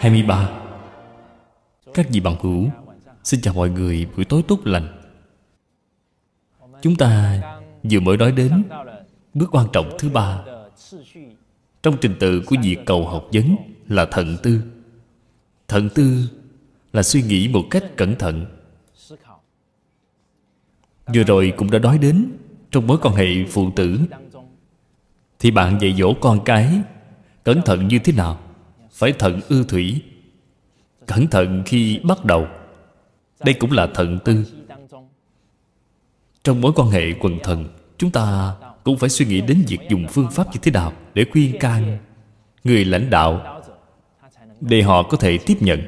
23 Các vị bằng hữu Xin chào mọi người buổi tối tốt lành Chúng ta vừa mới nói đến Bước quan trọng thứ ba Trong trình tự của việc cầu học vấn Là thận tư Thận tư là suy nghĩ một cách cẩn thận Vừa rồi cũng đã nói đến Trong mối quan hệ phụ tử Thì bạn dạy dỗ con cái Cẩn thận như thế nào phải thận ư thủy cẩn thận khi bắt đầu đây cũng là thận tư trong mối quan hệ quần thần chúng ta cũng phải suy nghĩ đến việc dùng phương pháp như thế nào để khuyên can người lãnh đạo để họ có thể tiếp nhận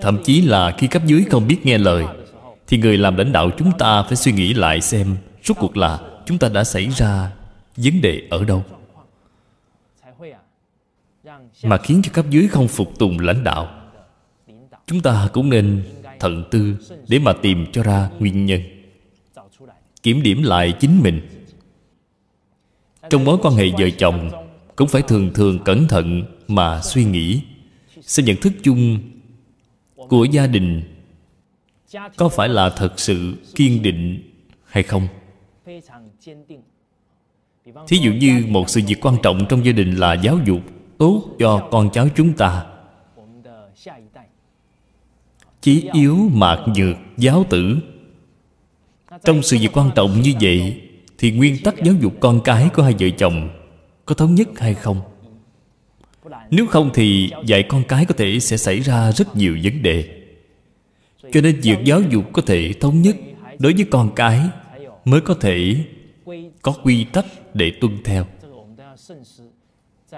thậm chí là khi cấp dưới không biết nghe lời thì người làm lãnh đạo chúng ta phải suy nghĩ lại xem rốt cuộc là chúng ta đã xảy ra vấn đề ở đâu mà khiến cho cấp dưới không phục tùng lãnh đạo chúng ta cũng nên thận tư để mà tìm cho ra nguyên nhân kiểm điểm lại chính mình trong mối quan hệ vợ chồng cũng phải thường thường cẩn thận mà suy nghĩ sẽ nhận thức chung của gia đình có phải là thật sự kiên định hay không thí dụ như một sự việc quan trọng trong gia đình là giáo dục tốt cho con cháu chúng ta Chí yếu mạc nhược giáo tử Trong sự việc quan trọng như vậy Thì nguyên tắc giáo dục con cái của hai vợ chồng Có thống nhất hay không? Nếu không thì dạy con cái có thể sẽ xảy ra rất nhiều vấn đề Cho nên việc giáo dục có thể thống nhất Đối với con cái Mới có thể có quy tắc để tuân theo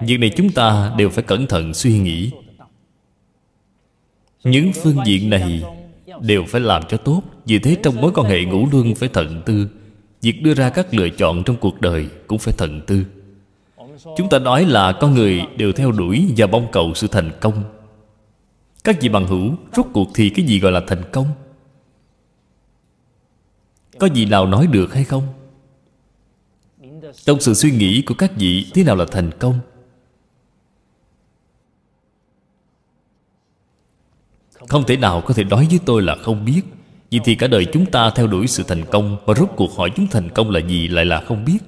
Việc này chúng ta đều phải cẩn thận suy nghĩ Những phương diện này Đều phải làm cho tốt Vì thế trong mối quan hệ ngũ luân phải thận tư Việc đưa ra các lựa chọn trong cuộc đời Cũng phải thận tư Chúng ta nói là con người đều theo đuổi Và mong cầu sự thành công Các vị bằng hữu Rốt cuộc thì cái gì gọi là thành công Có gì nào nói được hay không Trong sự suy nghĩ của các vị Thế nào là thành công Không thể nào có thể nói với tôi là không biết Vì thì cả đời chúng ta theo đuổi sự thành công Mà rốt cuộc hỏi chúng thành công là gì lại là không biết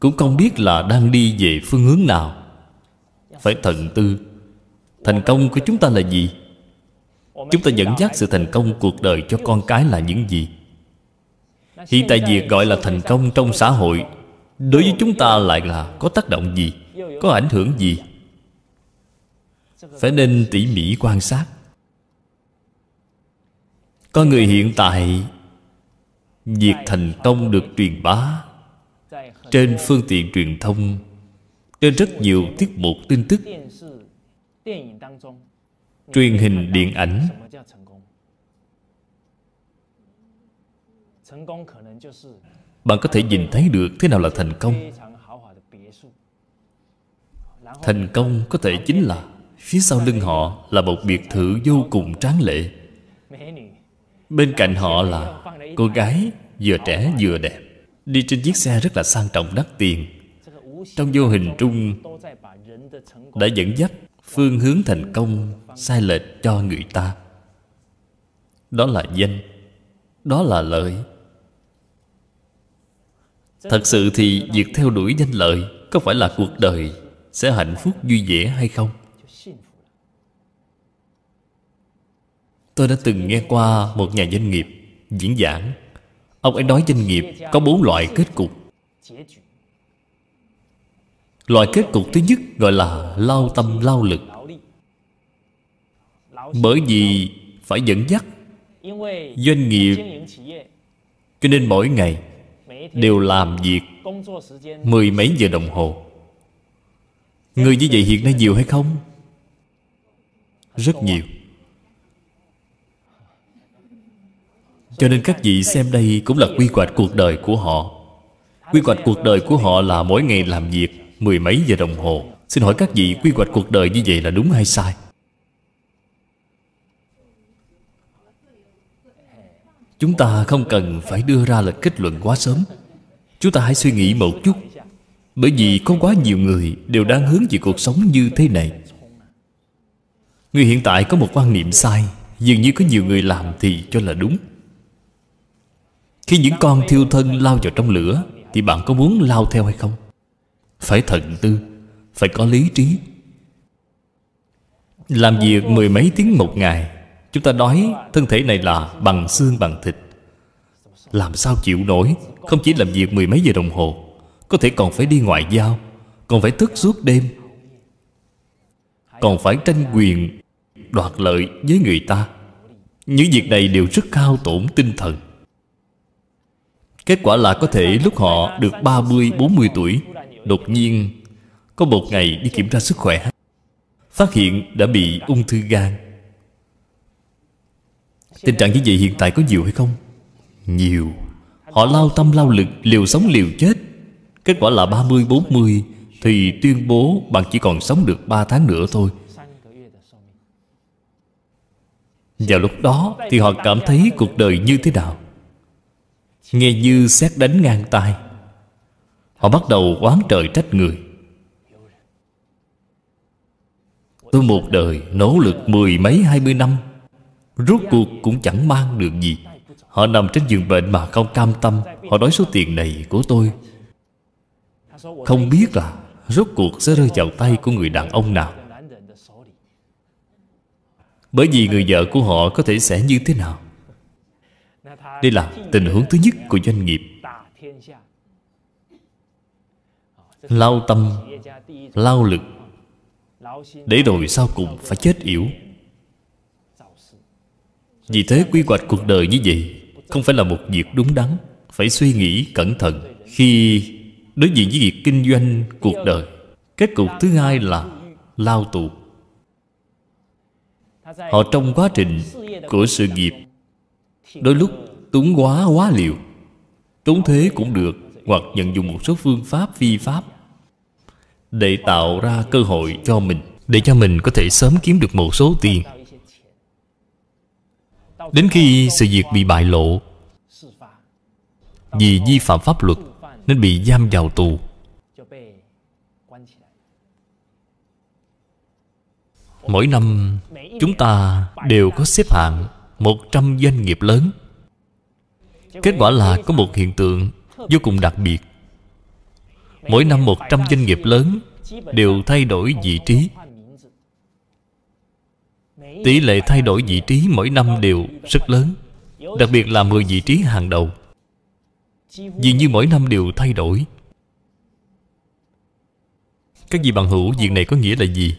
Cũng không biết là đang đi về phương hướng nào Phải thận tư Thành công của chúng ta là gì? Chúng ta dẫn dắt sự thành công cuộc đời cho con cái là những gì? Hiện tại việc gọi là thành công trong xã hội Đối với chúng ta lại là có tác động gì? Có ảnh hưởng gì? phải nên tỉ mỉ quan sát con người hiện tại việc thành công được truyền bá trên phương tiện truyền thông trên rất nhiều tiết mục tin tức truyền hình điện ảnh bạn có thể nhìn thấy được thế nào là thành công thành công có thể chính là Phía sau lưng họ là một biệt thự vô cùng tráng lệ Bên cạnh họ là cô gái vừa trẻ vừa đẹp Đi trên chiếc xe rất là sang trọng đắt tiền Trong vô hình trung Đã dẫn dắt phương hướng thành công sai lệch cho người ta Đó là danh Đó là lợi Thật sự thì việc theo đuổi danh lợi Có phải là cuộc đời Sẽ hạnh phúc vui vẻ hay không Tôi đã từng nghe qua một nhà doanh nghiệp diễn giảng Ông ấy nói doanh nghiệp có bốn loại kết cục Loại kết cục thứ nhất gọi là lao tâm lao lực Bởi vì phải dẫn dắt Doanh nghiệp Cho nên mỗi ngày Đều làm việc Mười mấy giờ đồng hồ Người như vậy hiện nay nhiều hay không? Rất nhiều cho nên các vị xem đây cũng là quy hoạch cuộc đời của họ quy hoạch cuộc đời của họ là mỗi ngày làm việc mười mấy giờ đồng hồ xin hỏi các vị quy hoạch cuộc đời như vậy là đúng hay sai chúng ta không cần phải đưa ra lời kết luận quá sớm chúng ta hãy suy nghĩ một chút bởi vì có quá nhiều người đều đang hướng về cuộc sống như thế này người hiện tại có một quan niệm sai dường như có nhiều người làm thì cho là đúng khi những con thiêu thân lao vào trong lửa Thì bạn có muốn lao theo hay không? Phải thận tư Phải có lý trí Làm việc mười mấy tiếng một ngày Chúng ta đói Thân thể này là bằng xương bằng thịt Làm sao chịu nổi Không chỉ làm việc mười mấy giờ đồng hồ Có thể còn phải đi ngoại giao Còn phải thức suốt đêm Còn phải tranh quyền Đoạt lợi với người ta Những việc này đều rất cao tổn tinh thần Kết quả là có thể lúc họ được 30-40 tuổi Đột nhiên Có một ngày đi kiểm tra sức khỏe Phát hiện đã bị ung thư gan Tình trạng như vậy hiện tại có nhiều hay không? Nhiều Họ lao tâm lao lực Liều sống liều chết Kết quả là 30-40 Thì tuyên bố bạn chỉ còn sống được 3 tháng nữa thôi Vào lúc đó Thì họ cảm thấy cuộc đời như thế nào nghe như xét đánh ngang tai họ bắt đầu oán trời trách người tôi một đời nỗ lực mười mấy hai mươi năm rốt cuộc cũng chẳng mang được gì họ nằm trên giường bệnh mà không cam tâm họ nói số tiền này của tôi không biết là rốt cuộc sẽ rơi vào tay của người đàn ông nào bởi vì người vợ của họ có thể sẽ như thế nào đây là tình huống thứ nhất của doanh nghiệp lao tâm lao lực để rồi sau cùng phải chết yểu vì thế quy hoạch cuộc đời như vậy không phải là một việc đúng đắn phải suy nghĩ cẩn thận khi đối diện với việc kinh doanh cuộc đời kết cục thứ hai là lao tù họ trong quá trình của sự nghiệp Đôi lúc túng quá quá liều Túng thế cũng được Hoặc nhận dùng một số phương pháp vi pháp Để tạo ra cơ hội cho mình Để cho mình có thể sớm kiếm được một số tiền Đến khi sự việc bị bại lộ Vì vi phạm pháp luật Nên bị giam vào tù Mỗi năm chúng ta đều có xếp hạng 100 doanh nghiệp lớn Kết quả là có một hiện tượng vô cùng đặc biệt Mỗi năm 100 doanh nghiệp lớn đều thay đổi vị trí Tỷ lệ thay đổi vị trí mỗi năm đều rất lớn Đặc biệt là 10 vị trí hàng đầu Vì như mỗi năm đều thay đổi Các vị bằng hữu, việc này có nghĩa là gì?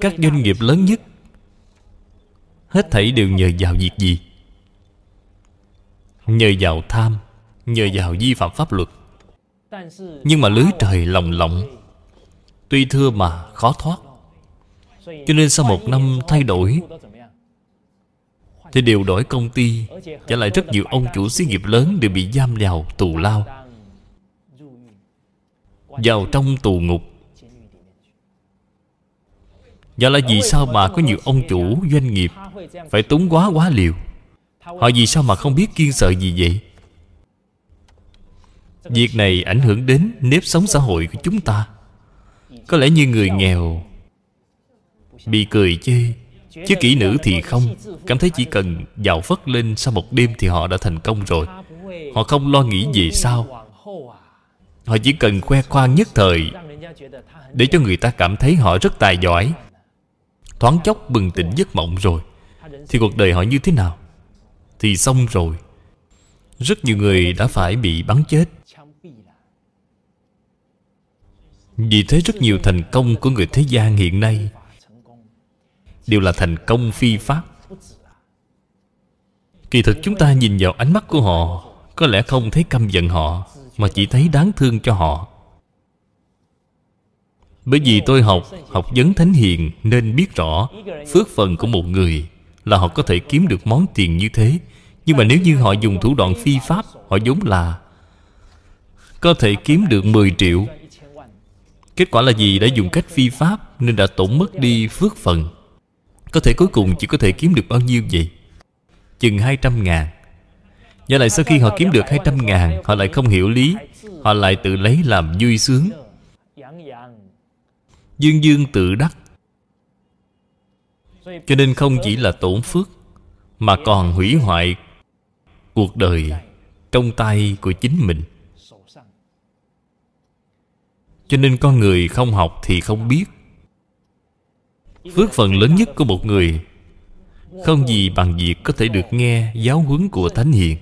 Các doanh nghiệp lớn nhất Hết thảy đều nhờ vào việc gì Nhờ vào tham Nhờ vào vi phạm pháp luật Nhưng mà lưới trời lòng lộng Tuy thưa mà khó thoát Cho nên sau một năm thay đổi Thì đều đổi công ty Trả lại rất nhiều ông chủ xí nghiệp lớn Đều bị giam vào tù lao Vào trong tù ngục Do là vì sao mà có nhiều ông chủ doanh nghiệp Phải túng quá quá liều Họ vì sao mà không biết kiên sợ gì vậy Việc này ảnh hưởng đến nếp sống xã hội của chúng ta Có lẽ như người nghèo Bị cười chê Chứ kỹ nữ thì không Cảm thấy chỉ cần giàu phất lên Sau một đêm thì họ đã thành công rồi Họ không lo nghĩ gì sao? Họ chỉ cần khoe khoang nhất thời Để cho người ta cảm thấy họ rất tài giỏi Thoáng chốc bừng tỉnh giấc mộng rồi Thì cuộc đời họ như thế nào Thì xong rồi Rất nhiều người đã phải bị bắn chết Vì thế rất nhiều thành công của người thế gian hiện nay Đều là thành công phi pháp Kỳ thực chúng ta nhìn vào ánh mắt của họ Có lẽ không thấy căm giận họ Mà chỉ thấy đáng thương cho họ bởi vì tôi học Học vấn thánh hiền Nên biết rõ Phước phần của một người Là họ có thể kiếm được món tiền như thế Nhưng mà nếu như họ dùng thủ đoạn phi pháp Họ vốn là Có thể kiếm được 10 triệu Kết quả là gì? Đã dùng cách phi pháp Nên đã tổn mất đi phước phần Có thể cuối cùng chỉ có thể kiếm được bao nhiêu vậy? Chừng 200 ngàn Do lại sau khi họ kiếm được 200 ngàn Họ lại không hiểu lý Họ lại tự lấy làm vui sướng dương dương tự đắc cho nên không chỉ là tổn phước mà còn hủy hoại cuộc đời trong tay của chính mình cho nên con người không học thì không biết phước phần lớn nhất của một người không gì bằng việc có thể được nghe giáo huấn của thánh hiền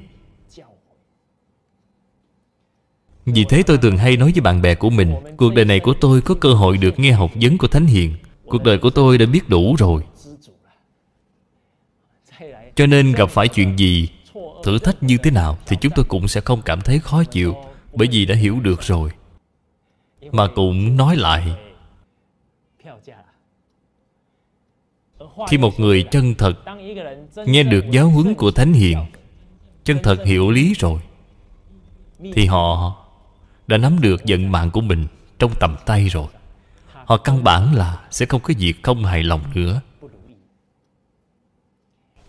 Vì thế tôi thường hay nói với bạn bè của mình Cuộc đời này của tôi có cơ hội được nghe học vấn của Thánh Hiền Cuộc đời của tôi đã biết đủ rồi Cho nên gặp phải chuyện gì Thử thách như thế nào Thì chúng tôi cũng sẽ không cảm thấy khó chịu Bởi vì đã hiểu được rồi Mà cũng nói lại Khi một người chân thật Nghe được giáo huấn của Thánh Hiền Chân thật hiểu lý rồi Thì họ đã nắm được vận mạng của mình trong tầm tay rồi họ căn bản là sẽ không có việc không hài lòng nữa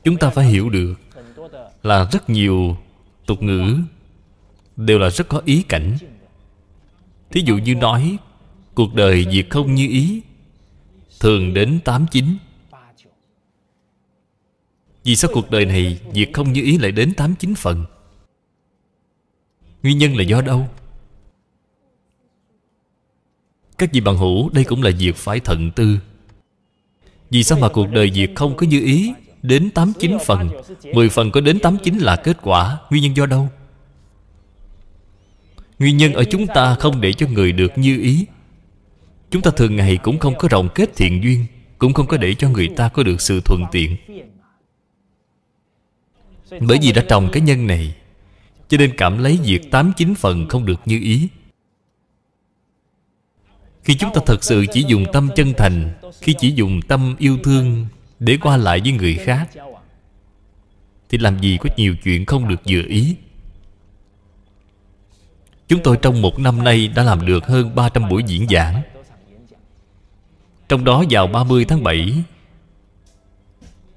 chúng ta phải hiểu được là rất nhiều tục ngữ đều là rất có ý cảnh thí dụ như nói cuộc đời việc không như ý thường đến tám chín vì sao cuộc đời này việc không như ý lại đến tám chín phần nguyên nhân là do đâu các vị bằng hữu đây cũng là việc phải thận tư Vì sao mà cuộc đời việc không có như ý Đến 89 phần 10 phần có đến 89 là kết quả Nguyên nhân do đâu Nguyên nhân ở chúng ta không để cho người được như ý Chúng ta thường ngày cũng không có rộng kết thiện duyên Cũng không có để cho người ta có được sự thuận tiện Bởi vì đã trồng cái nhân này Cho nên cảm lấy việc 89 phần không được như ý khi chúng ta thật sự chỉ dùng tâm chân thành Khi chỉ dùng tâm yêu thương Để qua lại với người khác Thì làm gì có nhiều chuyện không được dự ý Chúng tôi trong một năm nay đã làm được hơn 300 buổi diễn giảng Trong đó vào 30 tháng 7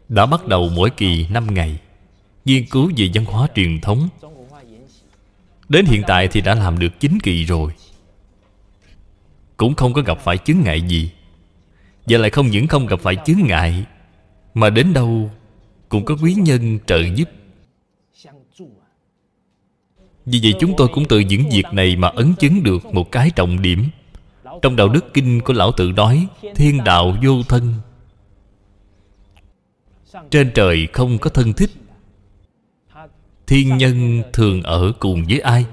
Đã bắt đầu mỗi kỳ 5 ngày Nghiên cứu về văn hóa truyền thống Đến hiện tại thì đã làm được 9 kỳ rồi cũng không có gặp phải chướng ngại gì Và lại không những không gặp phải chướng ngại Mà đến đâu Cũng có quý nhân trợ giúp Vì vậy chúng tôi cũng từ những việc này Mà ấn chứng được một cái trọng điểm Trong Đạo Đức Kinh của Lão Tự nói Thiên đạo vô thân Trên trời không có thân thích Thiên nhân thường ở cùng với ai?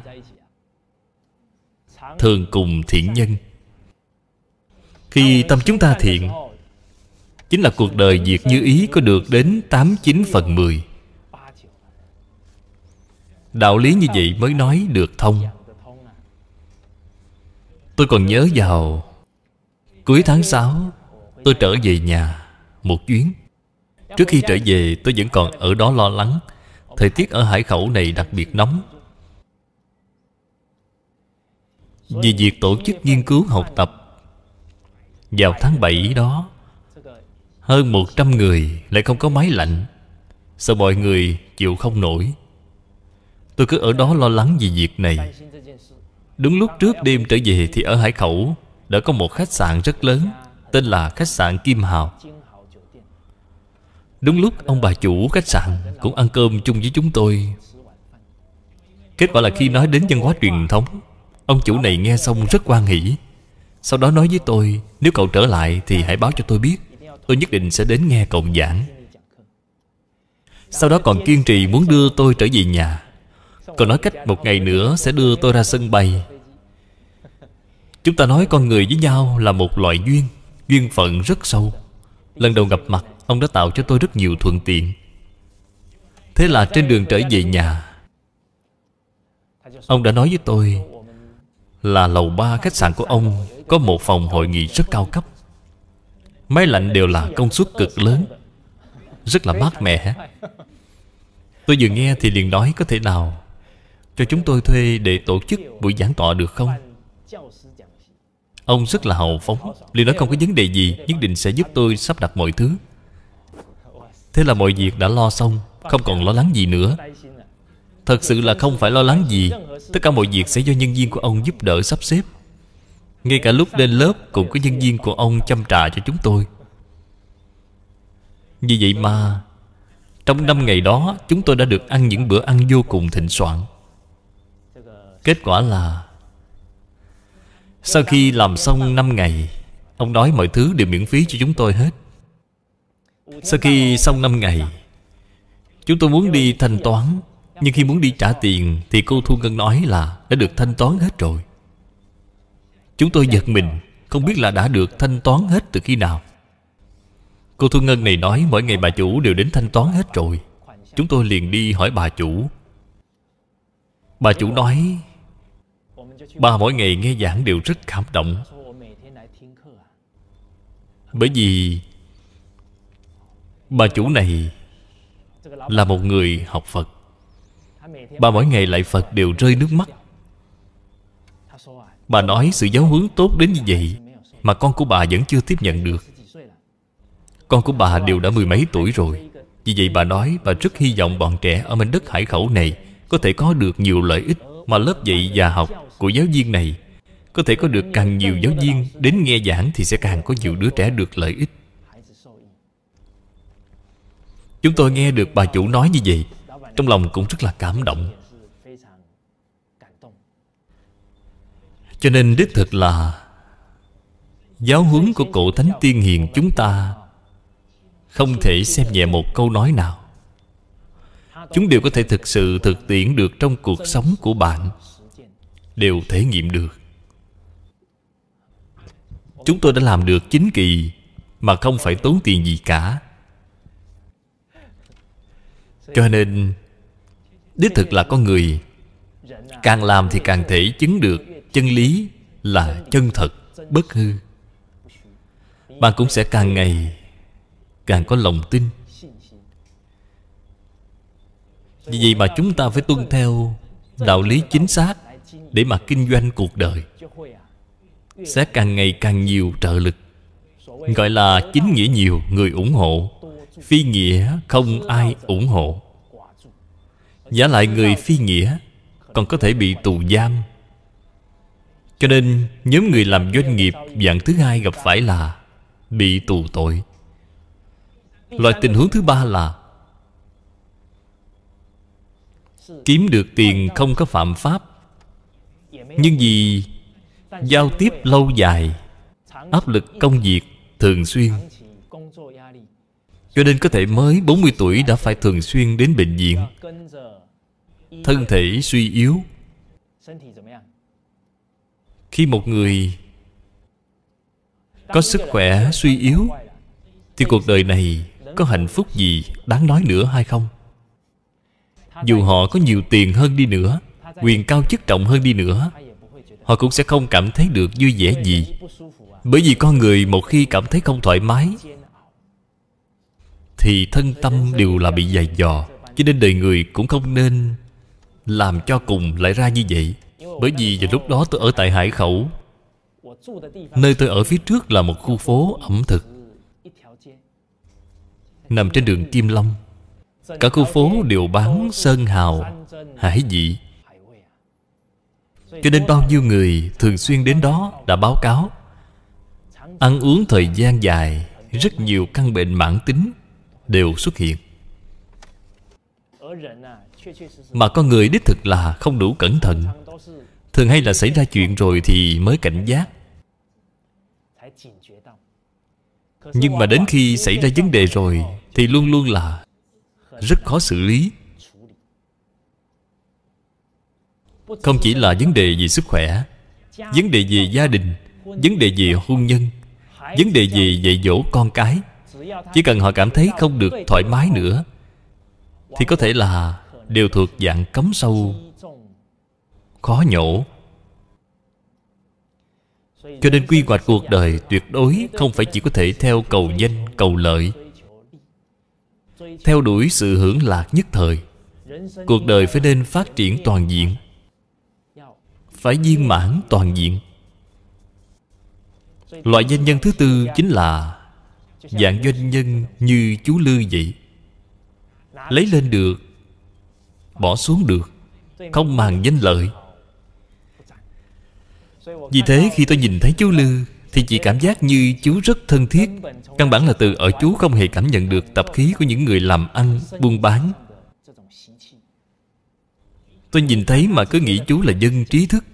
Thường cùng thiện nhân khi tâm chúng ta thiện Chính là cuộc đời diệt như ý có được đến 89 phần 10 Đạo lý như vậy mới nói được thông Tôi còn nhớ vào Cuối tháng 6 Tôi trở về nhà Một chuyến Trước khi trở về tôi vẫn còn ở đó lo lắng Thời tiết ở Hải Khẩu này đặc biệt nóng Vì việc tổ chức nghiên cứu học tập vào tháng 7 đó Hơn 100 người lại không có máy lạnh Sợ mọi người chịu không nổi Tôi cứ ở đó lo lắng vì việc này Đúng lúc trước đêm trở về thì ở Hải Khẩu Đã có một khách sạn rất lớn Tên là khách sạn Kim Hào Đúng lúc ông bà chủ khách sạn Cũng ăn cơm chung với chúng tôi Kết quả là khi nói đến văn hóa truyền thống Ông chủ này nghe xong rất quan hỷ sau đó nói với tôi Nếu cậu trở lại thì hãy báo cho tôi biết Tôi nhất định sẽ đến nghe cậu giảng Sau đó còn kiên trì muốn đưa tôi trở về nhà Cậu nói cách một ngày nữa sẽ đưa tôi ra sân bay Chúng ta nói con người với nhau là một loại duyên Duyên phận rất sâu Lần đầu gặp mặt Ông đã tạo cho tôi rất nhiều thuận tiện Thế là trên đường trở về nhà Ông đã nói với tôi là lầu ba khách sạn của ông Có một phòng hội nghị rất cao cấp Máy lạnh đều là công suất cực lớn Rất là mát mẻ Tôi vừa nghe thì liền nói có thể nào Cho chúng tôi thuê để tổ chức buổi giảng tọa được không Ông rất là hào phóng Liền nói không có vấn đề gì Nhất định sẽ giúp tôi sắp đặt mọi thứ Thế là mọi việc đã lo xong Không còn lo lắng gì nữa Thật sự là không phải lo lắng gì Tất cả mọi việc sẽ do nhân viên của ông giúp đỡ sắp xếp Ngay cả lúc lên lớp Cũng có nhân viên của ông chăm trà cho chúng tôi vì vậy mà Trong năm ngày đó Chúng tôi đã được ăn những bữa ăn vô cùng thịnh soạn Kết quả là Sau khi làm xong 5 ngày Ông nói mọi thứ đều miễn phí cho chúng tôi hết Sau khi xong 5 ngày Chúng tôi muốn đi thanh toán nhưng khi muốn đi trả tiền Thì cô Thu Ngân nói là Đã được thanh toán hết rồi Chúng tôi giật mình Không biết là đã được thanh toán hết từ khi nào Cô Thu Ngân này nói Mỗi ngày bà chủ đều đến thanh toán hết rồi Chúng tôi liền đi hỏi bà chủ Bà chủ nói Bà mỗi ngày nghe giảng đều rất cảm động Bởi vì Bà chủ này Là một người học Phật Bà mỗi ngày lại Phật đều rơi nước mắt Bà nói sự giáo huấn tốt đến như vậy Mà con của bà vẫn chưa tiếp nhận được Con của bà đều đã mười mấy tuổi rồi Vì vậy bà nói bà rất hy vọng bọn trẻ ở mảnh đất hải khẩu này Có thể có được nhiều lợi ích mà lớp dạy và học của giáo viên này Có thể có được càng nhiều giáo viên đến nghe giảng thì sẽ càng có nhiều đứa trẻ được lợi ích Chúng tôi nghe được bà chủ nói như vậy trong lòng cũng rất là cảm động Cho nên đích thực là Giáo huấn của cổ Thánh Tiên Hiền chúng ta Không thể xem nhẹ một câu nói nào Chúng đều có thể thực sự thực tiễn được trong cuộc sống của bạn Đều thể nghiệm được Chúng tôi đã làm được chính kỳ Mà không phải tốn tiền gì cả Cho nên Đích thực là con người Càng làm thì càng thể chứng được Chân lý là chân thật Bất hư Bạn cũng sẽ càng ngày Càng có lòng tin Vì vậy mà chúng ta phải tuân theo Đạo lý chính xác Để mà kinh doanh cuộc đời Sẽ càng ngày càng nhiều trợ lực Gọi là chính nghĩa nhiều người ủng hộ Phi nghĩa không ai ủng hộ Giả lại người phi nghĩa Còn có thể bị tù giam Cho nên nhóm người làm doanh nghiệp Dạng thứ hai gặp phải là Bị tù tội Loại tình huống thứ ba là Kiếm được tiền không có phạm pháp Nhưng vì Giao tiếp lâu dài Áp lực công việc thường xuyên Cho nên có thể mới 40 tuổi đã phải thường xuyên đến bệnh viện thân thể suy yếu khi một người có sức khỏe suy yếu thì cuộc đời này có hạnh phúc gì đáng nói nữa hay không dù họ có nhiều tiền hơn đi nữa quyền cao chức trọng hơn đi nữa họ cũng sẽ không cảm thấy được vui vẻ gì bởi vì con người một khi cảm thấy không thoải mái thì thân tâm đều là bị dày dò cho nên đời người cũng không nên làm cho cùng lại ra như vậy Bởi vì vào lúc đó tôi ở tại Hải Khẩu Nơi tôi ở phía trước là một khu phố ẩm thực Nằm trên đường Kim Long Cả khu phố đều bán sơn hào Hải vị Cho nên bao nhiêu người thường xuyên đến đó đã báo cáo Ăn uống thời gian dài Rất nhiều căn bệnh mãn tính đều xuất hiện mà con người đích thực là không đủ cẩn thận Thường hay là xảy ra chuyện rồi thì mới cảnh giác Nhưng mà đến khi xảy ra vấn đề rồi Thì luôn luôn là Rất khó xử lý Không chỉ là vấn đề về sức khỏe Vấn đề về gia đình Vấn đề về hôn nhân Vấn đề về dạy dỗ con cái Chỉ cần họ cảm thấy không được thoải mái nữa Thì có thể là đều thuộc dạng cấm sâu khó nhổ cho nên quy hoạch cuộc đời tuyệt đối không phải chỉ có thể theo cầu danh cầu lợi theo đuổi sự hưởng lạc nhất thời cuộc đời phải nên phát triển toàn diện phải viên mãn toàn diện loại doanh nhân thứ tư chính là dạng doanh nhân như chú lư vậy lấy lên được Bỏ xuống được Không màng danh lợi Vì thế khi tôi nhìn thấy chú Lư Thì chỉ cảm giác như chú rất thân thiết Căn bản là từ ở chú không hề cảm nhận được Tập khí của những người làm ăn, buôn bán Tôi nhìn thấy mà cứ nghĩ chú là dân trí thức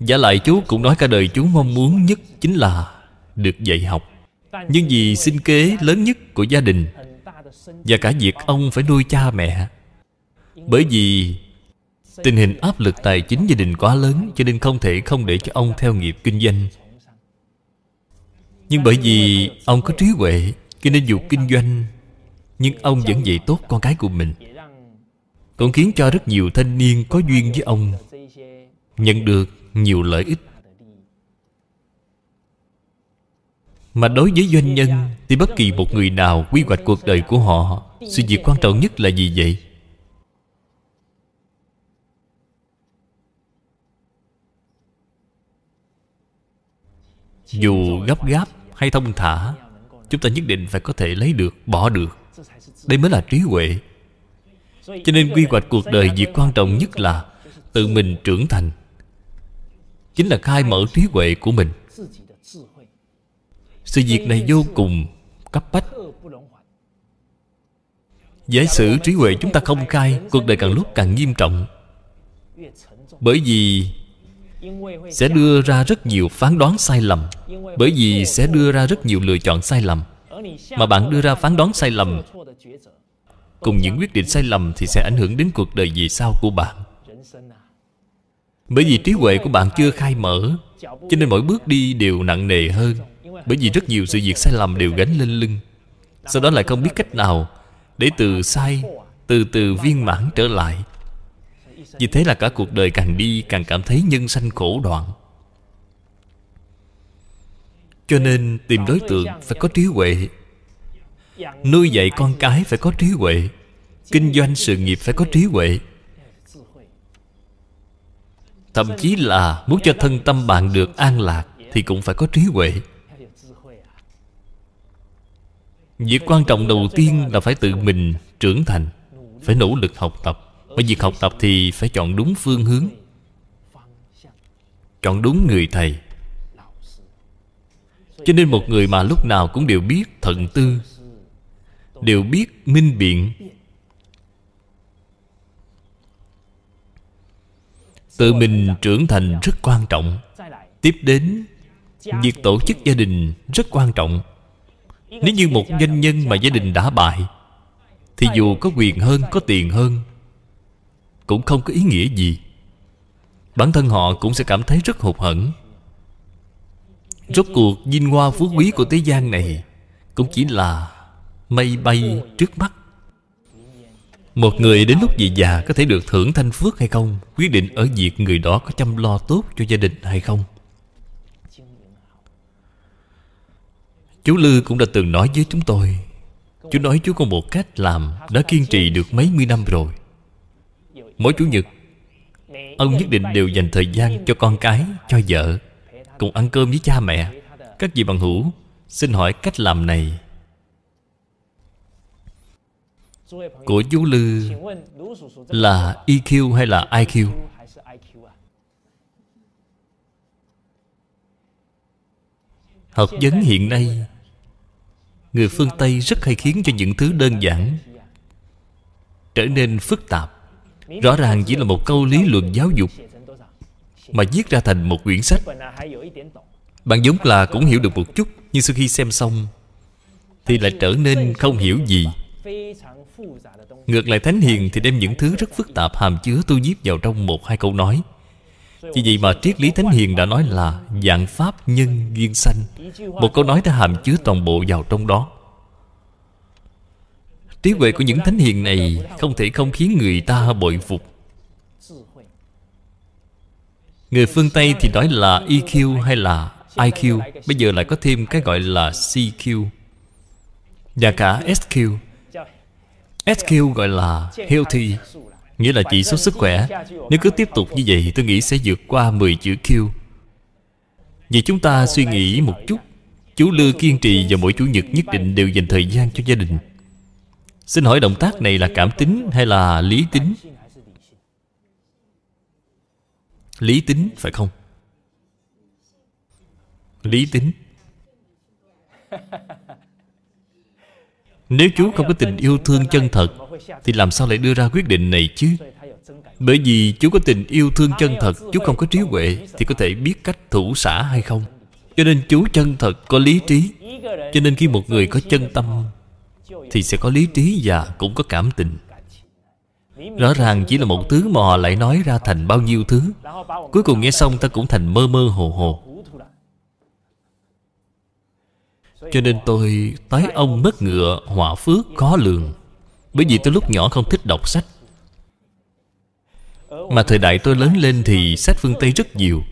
Giả lại chú cũng nói cả đời chú mong muốn nhất chính là Được dạy học Nhưng vì sinh kế lớn nhất của gia đình Và cả việc ông phải nuôi cha mẹ bởi vì tình hình áp lực tài chính gia đình quá lớn Cho nên không thể không để cho ông theo nghiệp kinh doanh Nhưng bởi vì ông có trí huệ Cho nên dù kinh doanh Nhưng ông vẫn dạy tốt con cái của mình Cũng khiến cho rất nhiều thanh niên có duyên với ông Nhận được nhiều lợi ích Mà đối với doanh nhân Thì bất kỳ một người nào quy hoạch cuộc đời của họ Sự việc quan trọng nhất là gì vậy? dù gấp gáp hay thông thả chúng ta nhất định phải có thể lấy được bỏ được đây mới là trí huệ cho nên quy hoạch cuộc đời việc quan trọng nhất là tự mình trưởng thành chính là khai mở trí huệ của mình sự việc này vô cùng cấp bách giả sử trí huệ chúng ta không khai Cuộc đời càng lúc càng nghiêm trọng Bởi vì sẽ đưa ra rất nhiều phán đoán sai lầm bởi vì sẽ đưa ra rất nhiều lựa chọn sai lầm mà bạn đưa ra phán đoán sai lầm cùng những quyết định sai lầm thì sẽ ảnh hưởng đến cuộc đời về sau của bạn bởi vì trí huệ của bạn chưa khai mở cho nên mỗi bước đi đều nặng nề hơn bởi vì rất nhiều sự việc sai lầm đều gánh lên lưng sau đó lại không biết cách nào để từ sai từ từ viên mãn trở lại vì thế là cả cuộc đời càng đi càng cảm thấy nhân sanh khổ đoạn Cho nên tìm đối tượng phải có trí huệ Nuôi dạy con cái phải có trí huệ Kinh doanh sự nghiệp phải có trí huệ Thậm chí là muốn cho thân tâm bạn được an lạc Thì cũng phải có trí huệ Việc quan trọng đầu tiên là phải tự mình trưởng thành Phải nỗ lực học tập bởi việc học tập thì phải chọn đúng phương hướng Chọn đúng người thầy Cho nên một người mà lúc nào cũng đều biết thận tư Đều biết minh biện Tự mình trưởng thành rất quan trọng Tiếp đến Việc tổ chức gia đình rất quan trọng Nếu như một doanh nhân mà gia đình đã bại Thì dù có quyền hơn, có tiền hơn cũng không có ý nghĩa gì Bản thân họ cũng sẽ cảm thấy rất hụt hẫn. Rốt cuộc vinh hoa phú quý của thế gian này Cũng chỉ là mây bay trước mắt Một người đến lúc về già có thể được thưởng thanh phước hay không Quyết định ở việc người đó có chăm lo tốt cho gia đình hay không Chú Lư cũng đã từng nói với chúng tôi Chú nói chú có một cách làm Đã kiên trì được mấy mươi năm rồi Mỗi Chủ nhật Ông nhất định đều dành thời gian cho con cái Cho vợ Cùng ăn cơm với cha mẹ Các vị bằng hữu Xin hỏi cách làm này Của chú Lư Là EQ hay là IQ Học vấn hiện nay Người phương Tây rất hay khiến cho những thứ đơn giản Trở nên phức tạp Rõ ràng chỉ là một câu lý luận giáo dục Mà viết ra thành một quyển sách Bạn giống là cũng hiểu được một chút Nhưng sau khi xem xong Thì lại trở nên không hiểu gì Ngược lại Thánh Hiền thì đem những thứ rất phức tạp hàm chứa tu diếp vào trong một hai câu nói vì vậy mà triết lý Thánh Hiền đã nói là Dạng Pháp nhân duyên sanh Một câu nói đã hàm chứa toàn bộ vào trong đó Trí huệ của những thánh hiền này Không thể không khiến người ta bội phục Người phương Tây thì nói là EQ hay là IQ Bây giờ lại có thêm cái gọi là CQ Và cả SQ SQ gọi là Healthy Nghĩa là chỉ số sức khỏe Nếu cứ tiếp tục như vậy Tôi nghĩ sẽ vượt qua 10 chữ Q Vậy chúng ta suy nghĩ một chút Chú Lư kiên trì vào mỗi chủ nhật nhất định đều dành thời gian cho gia đình Xin hỏi động tác này là cảm tính hay là lý tính? Lý tính phải không? Lý tính Nếu chú không có tình yêu thương chân thật Thì làm sao lại đưa ra quyết định này chứ Bởi vì chú có tình yêu thương chân thật Chú không có trí huệ Thì có thể biết cách thủ xã hay không Cho nên chú chân thật có lý trí Cho nên khi một người có chân tâm thì sẽ có lý trí và cũng có cảm tình Rõ ràng chỉ là một thứ mà họ lại nói ra thành bao nhiêu thứ Cuối cùng nghe xong ta cũng thành mơ mơ hồ hồ Cho nên tôi tái ông mất ngựa họa phước khó lường Bởi vì tôi lúc nhỏ không thích đọc sách Mà thời đại tôi lớn lên thì sách phương Tây rất nhiều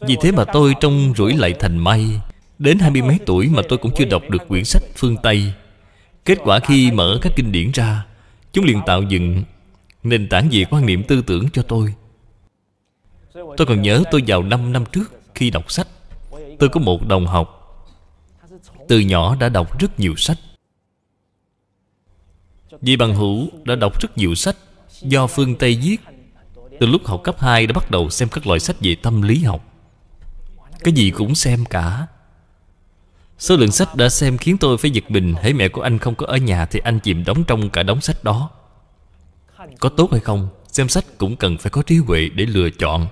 Vì thế mà tôi trong rủi lại thành may Đến hai mươi mấy tuổi mà tôi cũng chưa đọc được quyển sách phương Tây Kết quả khi mở các kinh điển ra Chúng liền tạo dựng Nền tảng về quan niệm tư tưởng cho tôi Tôi còn nhớ tôi vào 5 năm trước Khi đọc sách Tôi có một đồng học Từ nhỏ đã đọc rất nhiều sách Vì bằng hữu đã đọc rất nhiều sách Do phương Tây viết Từ lúc học cấp 2 đã bắt đầu xem các loại sách về tâm lý học Cái gì cũng xem cả Số lượng sách đã xem khiến tôi phải giật mình Hãy mẹ của anh không có ở nhà Thì anh chìm đóng trong cả đống sách đó Có tốt hay không Xem sách cũng cần phải có trí huệ để lựa chọn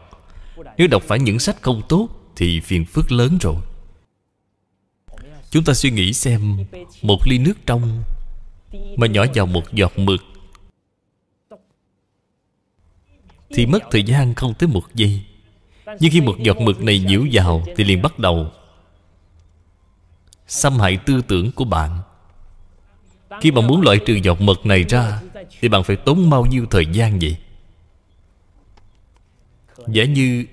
Nếu đọc phải những sách không tốt Thì phiền phức lớn rồi Chúng ta suy nghĩ xem Một ly nước trong Mà nhỏ vào một giọt mực Thì mất thời gian không tới một giây Nhưng khi một giọt mực này nhiễu vào Thì liền bắt đầu Xâm hại tư tưởng của bạn Khi bạn muốn loại trừ giọt mật này ra Thì bạn phải tốn bao nhiêu thời gian vậy Giả như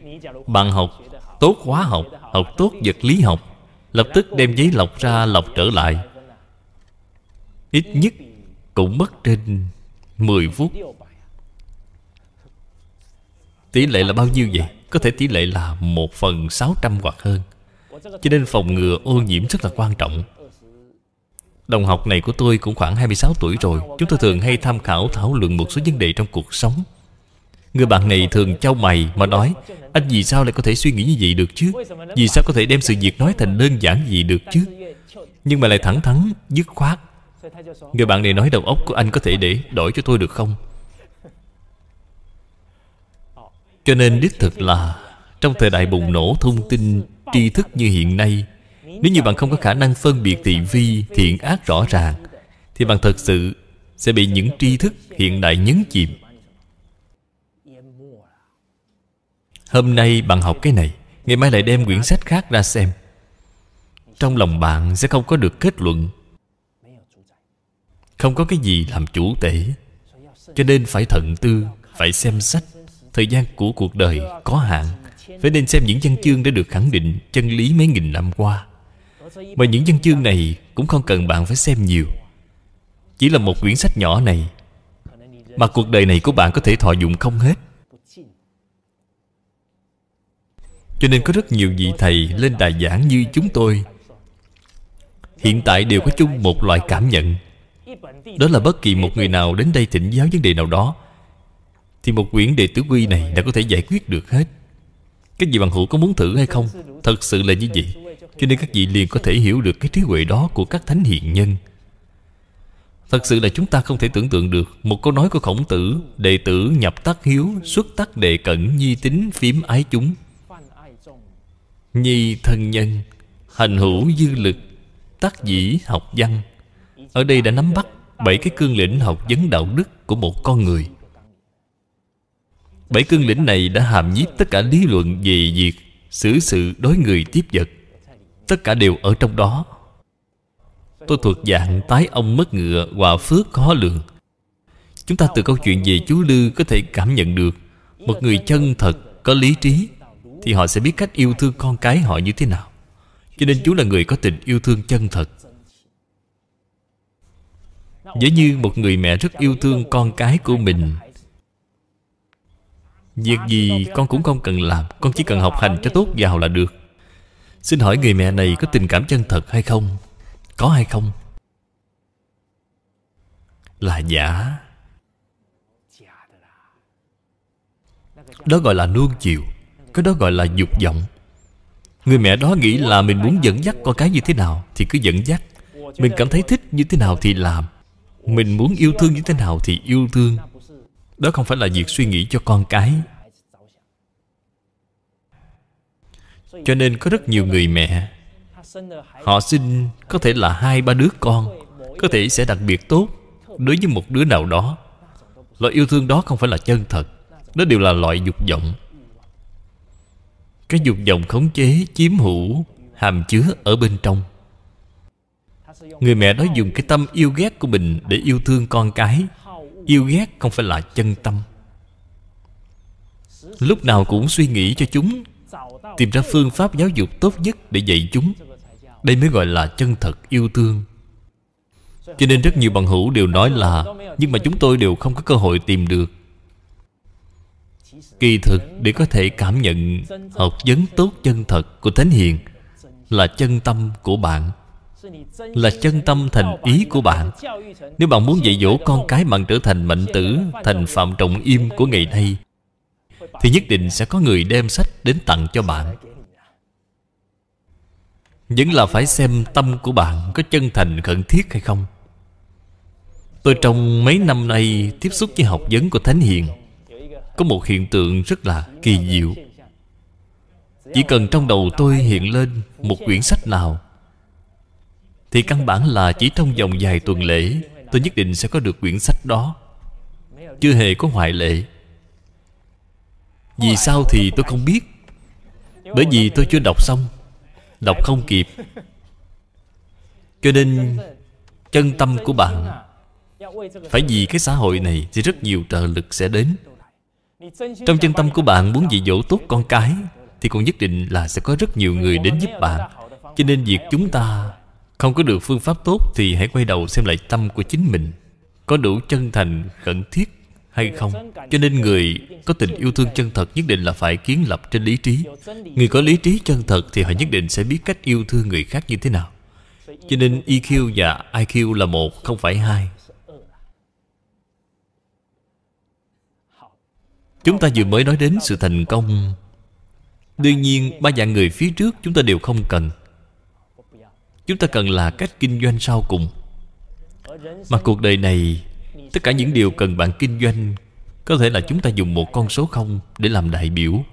bạn học tốt hóa học Học tốt vật lý học Lập tức đem giấy lọc ra lọc trở lại Ít nhất cũng mất trên 10 phút Tỷ lệ là bao nhiêu vậy? Có thể tỷ lệ là một phần sáu trăm hoặc hơn cho nên phòng ngừa ô nhiễm rất là quan trọng Đồng học này của tôi cũng khoảng 26 tuổi rồi Chúng tôi thường hay tham khảo thảo luận một số vấn đề trong cuộc sống Người bạn này thường trao mày mà nói Anh vì sao lại có thể suy nghĩ như vậy được chứ Vì sao có thể đem sự việc nói thành đơn giản gì được chứ Nhưng mà lại thẳng thắn, dứt khoát Người bạn này nói đầu óc của anh có thể để đổi cho tôi được không Cho nên đích thực là Trong thời đại bùng nổ thông tin tri thức như hiện nay Nếu như bạn không có khả năng phân biệt thị vi Thiện ác rõ ràng Thì bạn thật sự sẽ bị những tri thức hiện đại nhấn chìm Hôm nay bạn học cái này Ngày mai lại đem quyển sách khác ra xem Trong lòng bạn sẽ không có được kết luận Không có cái gì làm chủ tể Cho nên phải thận tư Phải xem sách Thời gian của cuộc đời có hạn phải nên xem những văn chương đã được khẳng định Chân lý mấy nghìn năm qua Mà những văn chương này Cũng không cần bạn phải xem nhiều Chỉ là một quyển sách nhỏ này Mà cuộc đời này của bạn có thể thọ dụng không hết Cho nên có rất nhiều vị thầy lên đài giảng như chúng tôi Hiện tại đều có chung một loại cảm nhận Đó là bất kỳ một người nào đến đây thỉnh giáo vấn đề nào đó Thì một quyển đề tử quy này đã có thể giải quyết được hết các vị bằng hữu có muốn thử hay không Thật sự là như vậy Cho nên các vị liền có thể hiểu được cái trí huệ đó Của các thánh hiện nhân Thật sự là chúng ta không thể tưởng tượng được Một câu nói của khổng tử Đệ tử nhập tác hiếu Xuất tác đệ cẩn nhi tính phím ái chúng Nhi thân nhân Hành hữu dư lực Tác dĩ học văn Ở đây đã nắm bắt bảy cái cương lĩnh học vấn đạo đức của một con người Bảy cương lĩnh này đã hàm nhiếp tất cả lý luận về việc xử sự đối người tiếp vật Tất cả đều ở trong đó Tôi thuộc dạng tái ông mất ngựa Hòa phước khó lường Chúng ta từ câu chuyện về chú Lư Có thể cảm nhận được Một người chân thật có lý trí Thì họ sẽ biết cách yêu thương con cái họ như thế nào Cho nên chú là người có tình yêu thương chân thật Giống như một người mẹ rất yêu thương con cái của mình Việc gì con cũng không cần làm Con chỉ cần học hành cho tốt vào là được Xin hỏi người mẹ này có tình cảm chân thật hay không? Có hay không? Là giả Đó gọi là nuông chiều Cái đó gọi là dục vọng Người mẹ đó nghĩ là mình muốn dẫn dắt con cái như thế nào Thì cứ dẫn dắt Mình cảm thấy thích như thế nào thì làm Mình muốn yêu thương như thế nào thì yêu thương đó không phải là việc suy nghĩ cho con cái cho nên có rất nhiều người mẹ họ sinh có thể là hai ba đứa con có thể sẽ đặc biệt tốt đối với một đứa nào đó loại yêu thương đó không phải là chân thật đó đều là loại dục vọng cái dục vọng khống chế chiếm hữu hàm chứa ở bên trong người mẹ đó dùng cái tâm yêu ghét của mình để yêu thương con cái yêu ghét không phải là chân tâm lúc nào cũng suy nghĩ cho chúng tìm ra phương pháp giáo dục tốt nhất để dạy chúng đây mới gọi là chân thật yêu thương cho nên rất nhiều bằng hữu đều nói là nhưng mà chúng tôi đều không có cơ hội tìm được kỳ thực để có thể cảm nhận học vấn tốt chân thật của thánh hiền là chân tâm của bạn là chân tâm thành ý của bạn nếu bạn muốn dạy dỗ con cái bạn trở thành mệnh tử thành phạm trọng im của ngày nay thì nhất định sẽ có người đem sách đến tặng cho bạn vẫn là phải xem tâm của bạn có chân thành khẩn thiết hay không Tôi trong mấy năm nay tiếp xúc với học vấn của Thánh Hiền Có một hiện tượng rất là kỳ diệu Chỉ cần trong đầu tôi hiện lên một quyển sách nào thì căn bản là chỉ trong vòng vài tuần lễ Tôi nhất định sẽ có được quyển sách đó Chưa hề có ngoại lệ Vì sao thì tôi không biết Bởi vì tôi chưa đọc xong Đọc không kịp Cho nên Chân tâm của bạn Phải vì cái xã hội này Thì rất nhiều trợ lực sẽ đến Trong chân tâm của bạn muốn dạy dỗ tốt con cái Thì cũng nhất định là sẽ có rất nhiều người đến giúp bạn Cho nên việc chúng ta không có được phương pháp tốt Thì hãy quay đầu xem lại tâm của chính mình Có đủ chân thành, khẩn thiết hay không Cho nên người có tình yêu thương chân thật Nhất định là phải kiến lập trên lý trí Người có lý trí chân thật Thì họ nhất định sẽ biết cách yêu thương người khác như thế nào Cho nên EQ và IQ là một Không phải hai Chúng ta vừa mới nói đến sự thành công Đương nhiên, ba dạng người phía trước chúng ta đều không cần Chúng ta cần là cách kinh doanh sau cùng Mà cuộc đời này Tất cả những điều cần bạn kinh doanh Có thể là chúng ta dùng một con số không Để làm đại biểu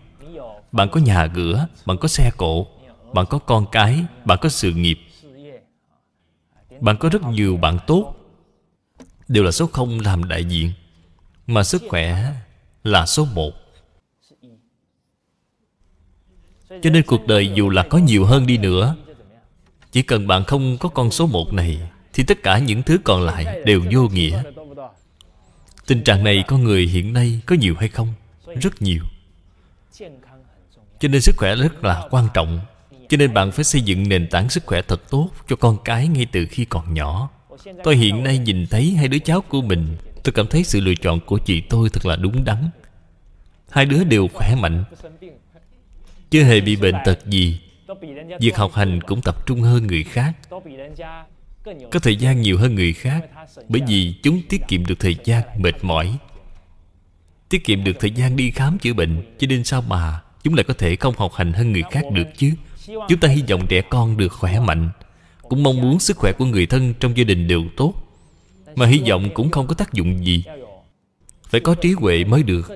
Bạn có nhà cửa Bạn có xe cộ Bạn có con cái Bạn có sự nghiệp Bạn có rất nhiều bạn tốt Đều là số không làm đại diện Mà sức khỏe là số một Cho nên cuộc đời dù là có nhiều hơn đi nữa chỉ cần bạn không có con số một này Thì tất cả những thứ còn lại đều vô nghĩa Tình trạng này con người hiện nay có nhiều hay không? Rất nhiều Cho nên sức khỏe rất là quan trọng Cho nên bạn phải xây dựng nền tảng sức khỏe thật tốt Cho con cái ngay từ khi còn nhỏ Tôi hiện nay nhìn thấy hai đứa cháu của mình Tôi cảm thấy sự lựa chọn của chị tôi thật là đúng đắn Hai đứa đều khỏe mạnh Chưa hề bị bệnh tật gì Việc học hành cũng tập trung hơn người khác Có thời gian nhiều hơn người khác Bởi vì chúng tiết kiệm được thời gian mệt mỏi Tiết kiệm được thời gian đi khám chữa bệnh Cho nên sao mà chúng lại có thể không học hành hơn người khác được chứ Chúng ta hy vọng trẻ con được khỏe mạnh Cũng mong muốn sức khỏe của người thân trong gia đình đều tốt Mà hy vọng cũng không có tác dụng gì Phải có trí huệ mới được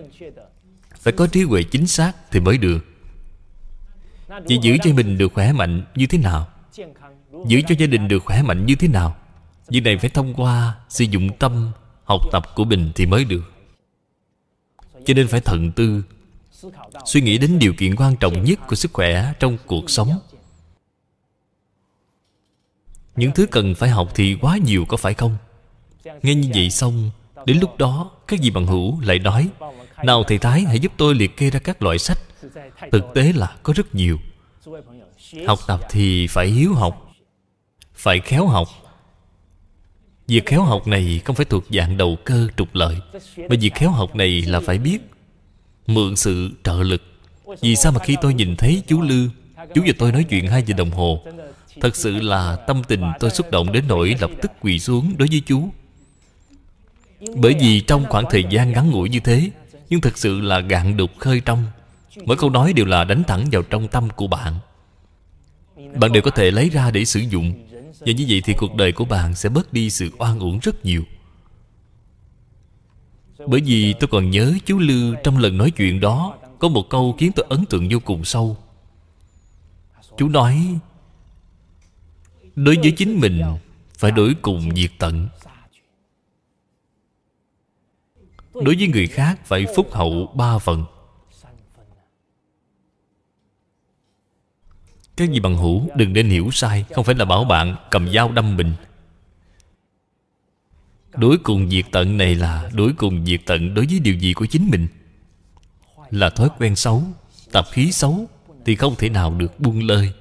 Phải có trí huệ chính xác thì mới được chỉ giữ cho mình được khỏe mạnh như thế nào Giữ cho gia đình được khỏe mạnh như thế nào Việc này phải thông qua sử dụng tâm học tập của mình thì mới được Cho nên phải thận tư Suy nghĩ đến điều kiện quan trọng nhất của sức khỏe trong cuộc sống Những thứ cần phải học thì quá nhiều có phải không Nghe như vậy xong Đến lúc đó các vị bằng hữu lại nói Nào thầy Thái hãy giúp tôi liệt kê ra các loại sách Thực tế là có rất nhiều Học tập thì phải hiếu học Phải khéo học Việc khéo học này không phải thuộc dạng đầu cơ trục lợi Mà việc khéo học này là phải biết Mượn sự trợ lực Vì sao mà khi tôi nhìn thấy chú Lư Chú và tôi nói chuyện hai giờ đồng hồ Thật sự là tâm tình tôi xúc động đến nỗi lập tức quỳ xuống đối với chú Bởi vì trong khoảng thời gian ngắn ngủi như thế Nhưng thật sự là gạn đục khơi trong Mỗi câu nói đều là đánh thẳng vào trong tâm của bạn Bạn đều có thể lấy ra để sử dụng Và như vậy thì cuộc đời của bạn sẽ bớt đi sự oan uổng rất nhiều Bởi vì tôi còn nhớ chú Lư trong lần nói chuyện đó Có một câu khiến tôi ấn tượng vô cùng sâu Chú nói Đối với chính mình Phải đối cùng diệt tận Đối với người khác phải phúc hậu ba phần Các vị bằng hữu đừng nên hiểu sai Không phải là bảo bạn cầm dao đâm mình Đối cùng diệt tận này là Đối cùng diệt tận đối với điều gì của chính mình Là thói quen xấu Tập khí xấu Thì không thể nào được buông lơi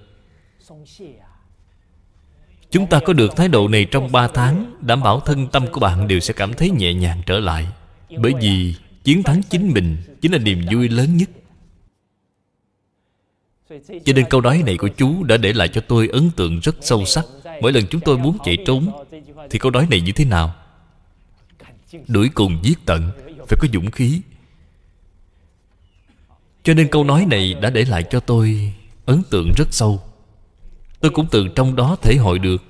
Chúng ta có được thái độ này trong 3 tháng Đảm bảo thân tâm của bạn đều sẽ cảm thấy nhẹ nhàng trở lại Bởi vì chiến thắng chính mình Chính là niềm vui lớn nhất cho nên câu nói này của chú đã để lại cho tôi ấn tượng rất sâu sắc mỗi lần chúng tôi muốn chạy trốn thì câu nói này như thế nào đuổi cùng giết tận phải có dũng khí cho nên câu nói này đã để lại cho tôi ấn tượng rất sâu tôi cũng từ trong đó thể hội được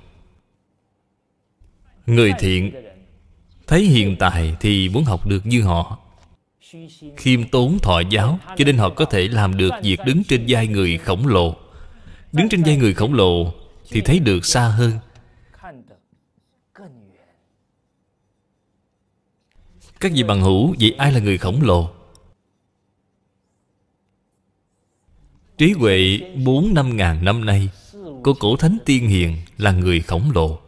người thiện thấy hiện tại thì muốn học được như họ khiêm tốn thọ giáo cho nên họ có thể làm được việc đứng trên vai người khổng lồ đứng trên vai người khổng lồ thì thấy được xa hơn các vị bằng hữu vậy ai là người khổng lồ trí huệ bốn năm ngàn năm nay của cổ thánh tiên hiền là người khổng lồ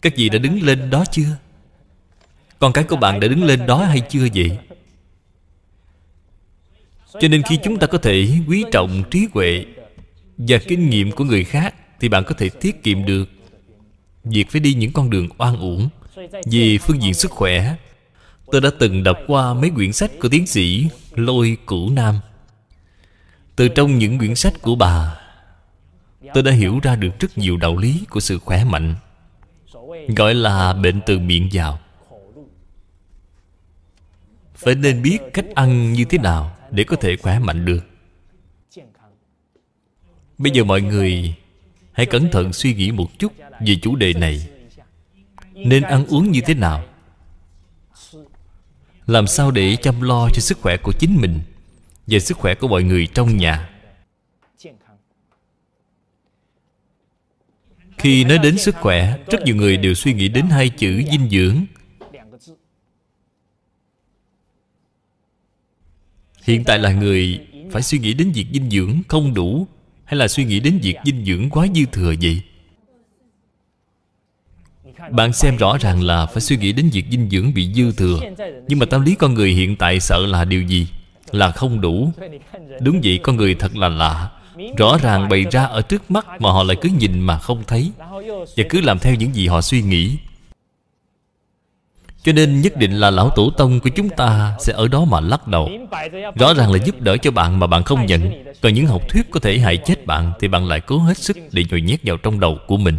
các vị đã đứng lên đó chưa con cái của bạn đã đứng lên đó hay chưa vậy cho nên khi chúng ta có thể quý trọng trí huệ và kinh nghiệm của người khác thì bạn có thể tiết kiệm được việc phải đi những con đường oan uổng về phương diện sức khỏe tôi đã từng đọc qua mấy quyển sách của tiến sĩ lôi cửu nam từ trong những quyển sách của bà tôi đã hiểu ra được rất nhiều đạo lý của sự khỏe mạnh gọi là bệnh từ miệng vào phải nên biết cách ăn như thế nào để có thể khỏe mạnh được bây giờ mọi người hãy cẩn thận suy nghĩ một chút về chủ đề này nên ăn uống như thế nào làm sao để chăm lo cho sức khỏe của chính mình và sức khỏe của mọi người trong nhà khi nói đến sức khỏe rất nhiều người đều suy nghĩ đến hai chữ dinh dưỡng Hiện tại là người phải suy nghĩ đến việc dinh dưỡng không đủ Hay là suy nghĩ đến việc dinh dưỡng quá dư thừa vậy Bạn xem rõ ràng là phải suy nghĩ đến việc dinh dưỡng bị dư thừa Nhưng mà tâm lý con người hiện tại sợ là điều gì Là không đủ Đúng vậy con người thật là lạ Rõ ràng bày ra ở trước mắt mà họ lại cứ nhìn mà không thấy Và cứ làm theo những gì họ suy nghĩ cho nên nhất định là lão tổ tông của chúng ta Sẽ ở đó mà lắc đầu Rõ ràng là giúp đỡ cho bạn mà bạn không nhận Còn những học thuyết có thể hại chết bạn Thì bạn lại cố hết sức để nhồi nhét vào trong đầu của mình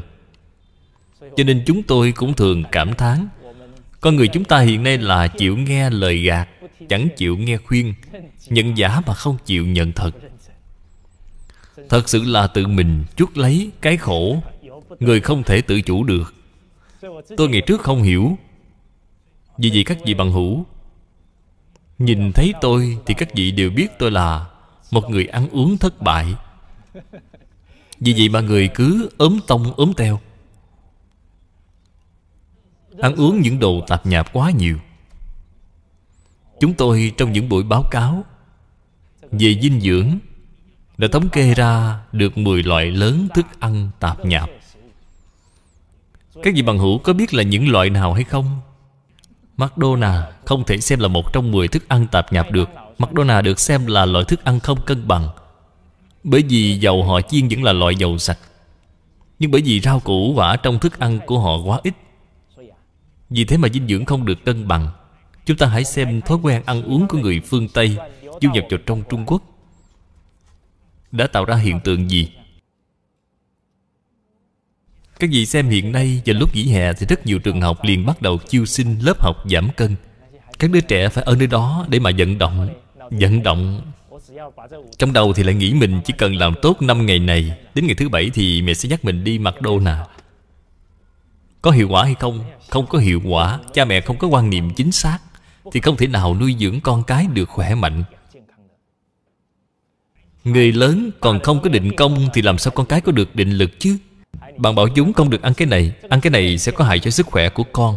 Cho nên chúng tôi cũng thường cảm thán Con người chúng ta hiện nay là chịu nghe lời gạt Chẳng chịu nghe khuyên Nhận giả mà không chịu nhận thật Thật sự là tự mình chuốc lấy cái khổ Người không thể tự chủ được Tôi ngày trước không hiểu vì vậy các vị bằng hữu nhìn thấy tôi thì các vị đều biết tôi là một người ăn uống thất bại vì vậy mà người cứ ốm tông ốm teo ăn uống những đồ tạp nhạp quá nhiều chúng tôi trong những buổi báo cáo về dinh dưỡng đã thống kê ra được 10 loại lớn thức ăn tạp nhạp các vị bằng hữu có biết là những loại nào hay không McDonald không thể xem là một trong 10 thức ăn tạp nhạp được McDonald được xem là loại thức ăn không cân bằng Bởi vì dầu họ chiên vẫn là loại dầu sạch Nhưng bởi vì rau củ quả trong thức ăn của họ quá ít Vì thế mà dinh dưỡng không được cân bằng Chúng ta hãy xem thói quen ăn uống của người phương Tây Du nhập vào trong Trung Quốc Đã tạo ra hiện tượng gì các vị xem hiện nay vào lúc nghỉ hè Thì rất nhiều trường học liền bắt đầu chiêu sinh lớp học giảm cân Các đứa trẻ phải ở nơi đó để mà vận động Vận động Trong đầu thì lại nghĩ mình chỉ cần làm tốt 5 ngày này Đến ngày thứ bảy thì mẹ sẽ nhắc mình đi mặc đồ nà Có hiệu quả hay không? Không có hiệu quả Cha mẹ không có quan niệm chính xác Thì không thể nào nuôi dưỡng con cái được khỏe mạnh Người lớn còn không có định công Thì làm sao con cái có được định lực chứ bạn bảo chúng không được ăn cái này Ăn cái này sẽ có hại cho sức khỏe của con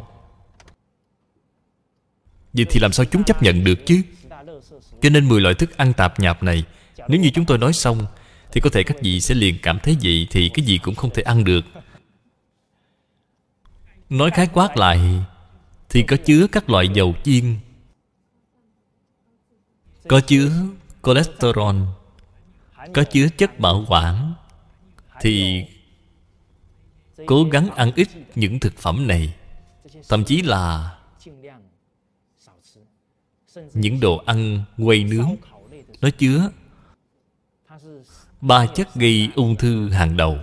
Vậy thì làm sao chúng chấp nhận được chứ Cho nên 10 loại thức ăn tạp nhạp này Nếu như chúng tôi nói xong Thì có thể các vị sẽ liền cảm thấy vậy Thì cái gì cũng không thể ăn được Nói khái quát lại Thì có chứa các loại dầu chiên Có chứa cholesterol Có chứa chất bảo quản Thì Cố gắng ăn ít những thực phẩm này Thậm chí là Những đồ ăn quay nướng Nó chứa Ba chất gây ung thư hàng đầu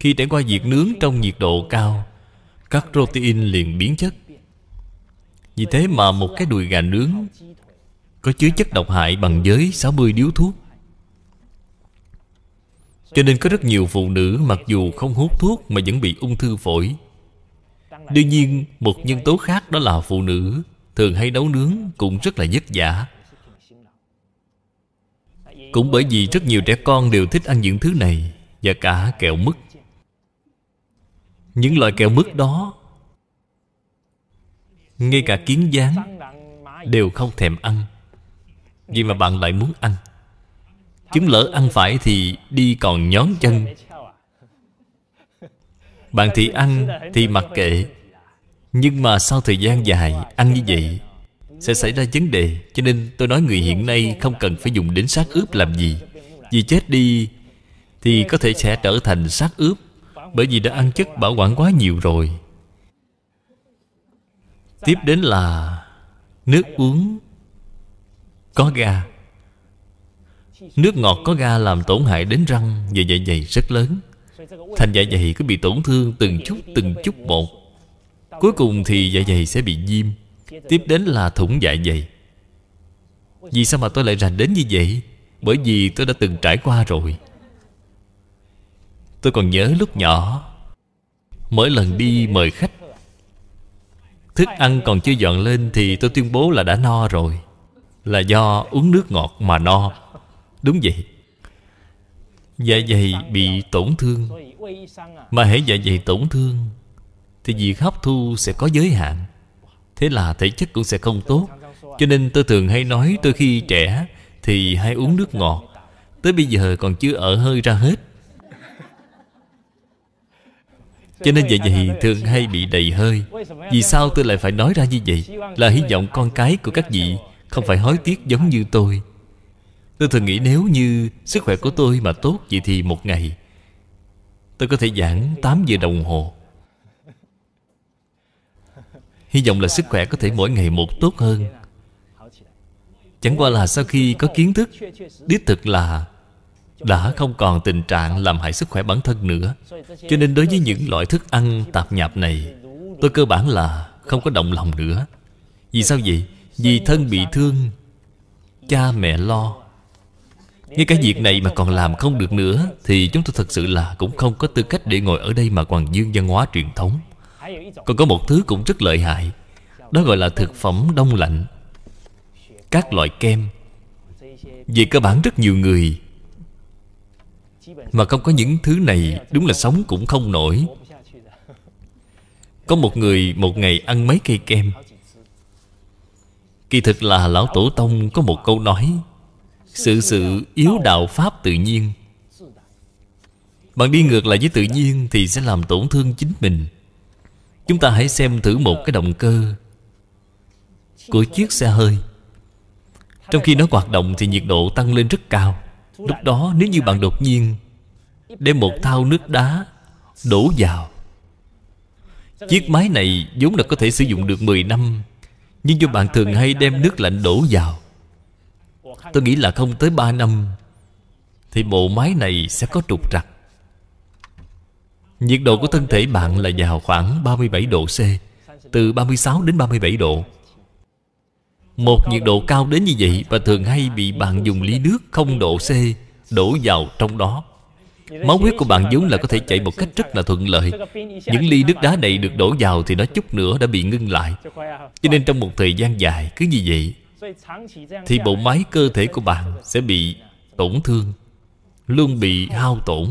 Khi trải qua việc nướng trong nhiệt độ cao Các protein liền biến chất Vì thế mà một cái đùi gà nướng Có chứa chất độc hại bằng giới 60 điếu thuốc cho nên có rất nhiều phụ nữ mặc dù không hút thuốc mà vẫn bị ung thư phổi Đương nhiên một nhân tố khác đó là phụ nữ Thường hay nấu nướng cũng rất là vất vả Cũng bởi vì rất nhiều trẻ con đều thích ăn những thứ này Và cả kẹo mứt Những loại kẹo mứt đó Ngay cả kiến gián Đều không thèm ăn Vì mà bạn lại muốn ăn Chúng lỡ ăn phải thì đi còn nhón chân Bạn thì ăn thì mặc kệ Nhưng mà sau thời gian dài ăn như vậy Sẽ xảy ra vấn đề Cho nên tôi nói người hiện nay không cần phải dùng đến xác ướp làm gì Vì chết đi Thì có thể sẽ trở thành xác ướp Bởi vì đã ăn chất bảo quản quá nhiều rồi Tiếp đến là Nước uống Có ga Nước ngọt có ga làm tổn hại đến răng Và dạ dày rất lớn Thành dạ dày cứ bị tổn thương từng chút từng chút một Cuối cùng thì dạ dày sẽ bị viêm Tiếp đến là thủng dạ dày Vì sao mà tôi lại rành đến như vậy Bởi vì tôi đã từng trải qua rồi Tôi còn nhớ lúc nhỏ Mỗi lần đi mời khách Thức ăn còn chưa dọn lên Thì tôi tuyên bố là đã no rồi Là do uống nước ngọt mà no Đúng vậy Dạ dày bị tổn thương Mà hãy dạ dày tổn thương Thì việc hấp thu sẽ có giới hạn Thế là thể chất cũng sẽ không tốt Cho nên tôi thường hay nói tôi khi trẻ Thì hay uống nước ngọt Tới bây giờ còn chưa ở hơi ra hết Cho nên dạ dày thường hay bị đầy hơi Vì sao tôi lại phải nói ra như vậy Là hy vọng con cái của các vị Không phải hối tiếc giống như tôi Tôi thường nghĩ nếu như sức khỏe của tôi mà tốt Vậy thì một ngày Tôi có thể giảng 8 giờ đồng hồ Hy vọng là sức khỏe có thể mỗi ngày một tốt hơn Chẳng qua là sau khi có kiến thức Đích thực là Đã không còn tình trạng làm hại sức khỏe bản thân nữa Cho nên đối với những loại thức ăn tạp nhạp này Tôi cơ bản là không có động lòng nữa Vì sao vậy? Vì thân bị thương Cha mẹ lo như cái việc này mà còn làm không được nữa Thì chúng tôi thật sự là cũng không có tư cách để ngồi ở đây mà hoàng dương văn hóa truyền thống Còn có một thứ cũng rất lợi hại Đó gọi là thực phẩm đông lạnh Các loại kem Về cơ bản rất nhiều người Mà không có những thứ này Đúng là sống cũng không nổi Có một người một ngày ăn mấy cây kem Kỳ thực là Lão Tổ Tông có một câu nói sự sự yếu đạo pháp tự nhiên bạn đi ngược lại với tự nhiên thì sẽ làm tổn thương chính mình chúng ta hãy xem thử một cái động cơ của chiếc xe hơi trong khi nó hoạt động thì nhiệt độ tăng lên rất cao lúc đó nếu như bạn đột nhiên đem một thao nước đá đổ vào chiếc máy này vốn là có thể sử dụng được 10 năm nhưng do bạn thường hay đem nước lạnh đổ vào Tôi nghĩ là không tới 3 năm Thì bộ máy này sẽ có trục trặc Nhiệt độ của thân thể bạn là vào khoảng 37 độ C Từ 36 đến 37 độ Một nhiệt độ cao đến như vậy Và thường hay bị bạn dùng ly nước không độ C Đổ vào trong đó Máu huyết của bạn vốn là có thể chạy một cách rất là thuận lợi Những ly nước đá này được đổ vào Thì nó chút nữa đã bị ngưng lại Cho nên trong một thời gian dài cứ như vậy thì bộ máy cơ thể của bạn sẽ bị tổn thương luôn bị hao tổn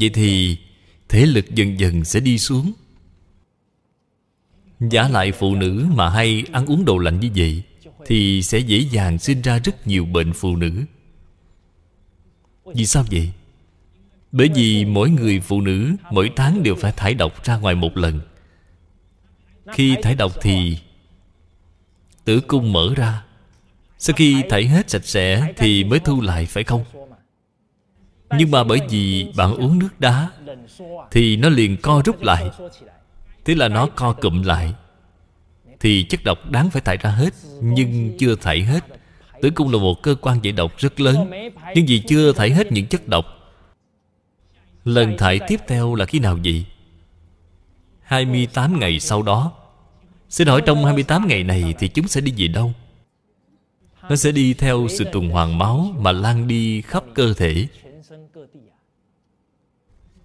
vậy thì thể lực dần dần sẽ đi xuống giả lại phụ nữ mà hay ăn uống đồ lạnh như vậy thì sẽ dễ dàng sinh ra rất nhiều bệnh phụ nữ vì sao vậy bởi vì mỗi người phụ nữ mỗi tháng đều phải thải độc ra ngoài một lần khi thải độc thì Tử cung mở ra Sau khi thảy hết sạch sẽ Thì mới thu lại phải không Nhưng mà bởi vì bạn uống nước đá Thì nó liền co rút lại Thế là nó co cụm lại Thì chất độc đáng phải thải ra hết Nhưng chưa thải hết Tử cung là một cơ quan giải độc rất lớn Nhưng vì chưa thải hết những chất độc Lần thải tiếp theo là khi nào vậy? 28 ngày sau đó Xin hỏi trong 28 ngày này Thì chúng sẽ đi về đâu Nó sẽ đi theo sự tuần hoàn máu Mà lan đi khắp cơ thể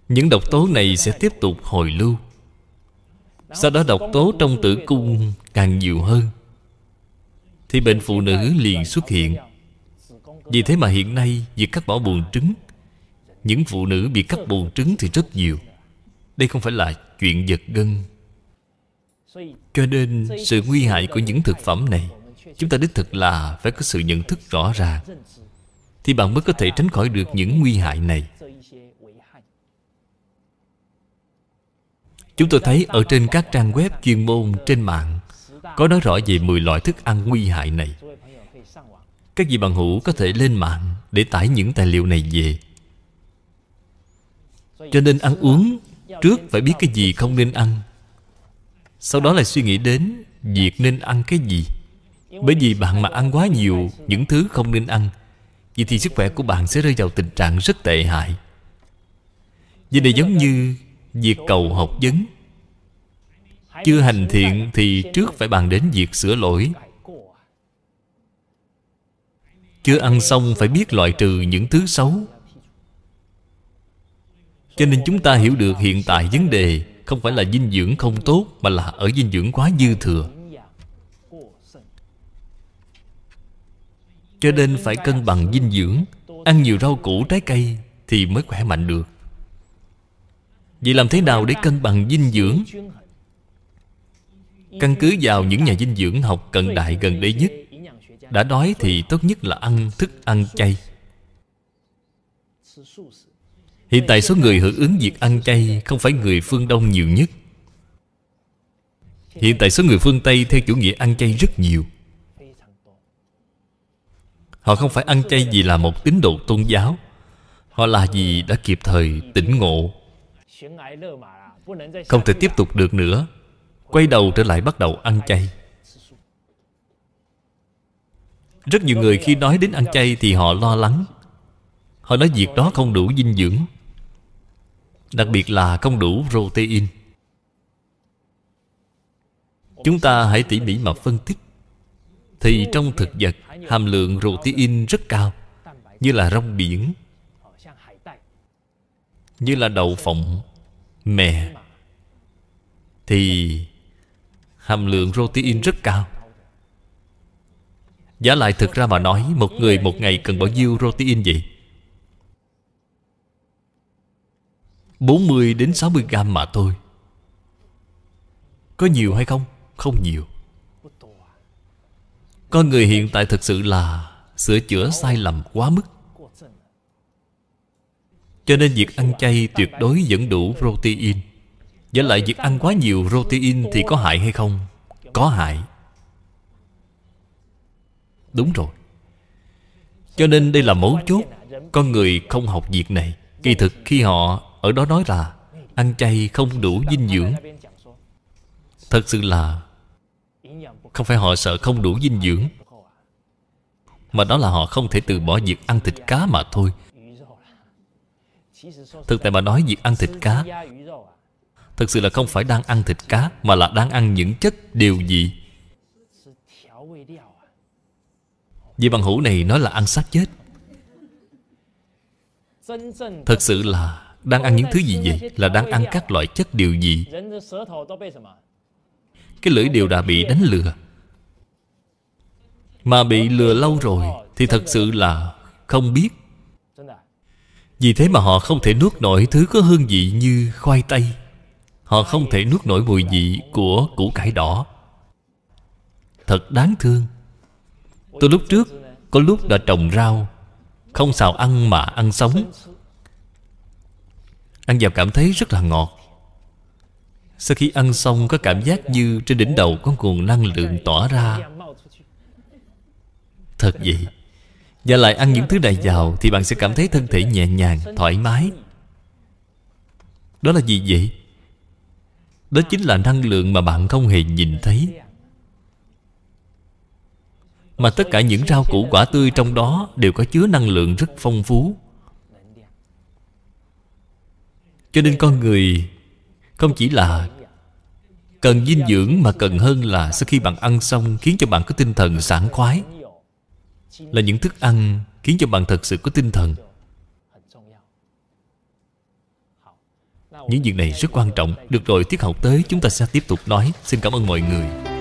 Những độc tố này sẽ tiếp tục hồi lưu Sau đó độc tố trong tử cung càng nhiều hơn Thì bệnh phụ nữ liền xuất hiện Vì thế mà hiện nay Việc cắt bỏ buồn trứng Những phụ nữ bị cắt buồn trứng thì rất nhiều Đây không phải là chuyện giật gân cho nên sự nguy hại của những thực phẩm này chúng ta đích thực là phải có sự nhận thức rõ ràng thì bạn mới có thể tránh khỏi được những nguy hại này Chúng tôi thấy ở trên các trang web chuyên môn trên mạng Có nói rõ về 10 loại thức ăn nguy hại này Các vị bạn hữu có thể lên mạng Để tải những tài liệu này về Cho nên ăn uống Trước phải biết cái gì không nên ăn sau đó lại suy nghĩ đến Việc nên ăn cái gì Bởi vì bạn mà ăn quá nhiều Những thứ không nên ăn Vậy thì sức khỏe của bạn sẽ rơi vào tình trạng rất tệ hại Vì này giống như Việc cầu học vấn Chưa hành thiện Thì trước phải bàn đến việc sửa lỗi Chưa ăn xong phải biết loại trừ những thứ xấu Cho nên chúng ta hiểu được hiện tại vấn đề không phải là dinh dưỡng không tốt Mà là ở dinh dưỡng quá dư thừa Cho nên phải cân bằng dinh dưỡng Ăn nhiều rau củ trái cây Thì mới khỏe mạnh được Vậy làm thế nào để cân bằng dinh dưỡng Căn cứ vào những nhà dinh dưỡng học cận đại gần đây nhất Đã đói thì tốt nhất là ăn thức ăn chay Hiện tại số người hưởng ứng việc ăn chay Không phải người phương Đông nhiều nhất Hiện tại số người phương Tây theo chủ nghĩa ăn chay rất nhiều Họ không phải ăn chay vì là một tín đồ tôn giáo Họ là gì đã kịp thời tỉnh ngộ Không thể tiếp tục được nữa Quay đầu trở lại bắt đầu ăn chay Rất nhiều người khi nói đến ăn chay thì họ lo lắng Họ nói việc đó không đủ dinh dưỡng Đặc biệt là không đủ protein Chúng ta hãy tỉ mỉ mà phân tích Thì trong thực vật hàm lượng protein rất cao Như là rong biển Như là đậu phộng Mè Thì hàm lượng protein rất cao Giá lại thực ra mà nói Một người một ngày cần bao nhiêu protein vậy? 40 đến 60 gram mà thôi Có nhiều hay không? Không nhiều Con người hiện tại thực sự là Sửa chữa sai lầm quá mức Cho nên việc ăn chay tuyệt đối vẫn đủ protein Với lại việc ăn quá nhiều protein thì có hại hay không? Có hại Đúng rồi Cho nên đây là mấu chốt Con người không học việc này Kỳ thực khi họ ở đó nói là Ăn chay không đủ dinh dưỡng Thật sự là Không phải họ sợ không đủ dinh dưỡng Mà đó là họ không thể từ bỏ việc ăn thịt cá mà thôi Thực tại mà nói việc ăn thịt cá thực sự là không phải đang ăn thịt cá Mà là đang ăn những chất điều gì Vì bằng hữu này nói là ăn xác chết Thật sự là đang ăn những thứ gì vậy? Là đang ăn các loại chất điều gì? Cái lưỡi đều đã bị đánh lừa Mà bị lừa lâu rồi Thì thật sự là không biết Vì thế mà họ không thể nuốt nổi Thứ có hương vị như khoai tây Họ không thể nuốt nổi mùi vị Của củ cải đỏ Thật đáng thương Tôi lúc trước Có lúc đã trồng rau Không xào ăn mà ăn sống Ăn vào cảm thấy rất là ngọt Sau khi ăn xong có cảm giác như Trên đỉnh đầu có nguồn năng lượng tỏa ra Thật vậy Và lại ăn những thứ này vào Thì bạn sẽ cảm thấy thân thể nhẹ nhàng, thoải mái Đó là gì vậy? Đó chính là năng lượng mà bạn không hề nhìn thấy Mà tất cả những rau củ quả tươi trong đó Đều có chứa năng lượng rất phong phú cho nên con người không chỉ là cần dinh dưỡng mà cần hơn là sau khi bạn ăn xong khiến cho bạn có tinh thần sảng khoái là những thức ăn khiến cho bạn thật sự có tinh thần những việc này rất quan trọng được rồi tiết học tới chúng ta sẽ tiếp tục nói xin cảm ơn mọi người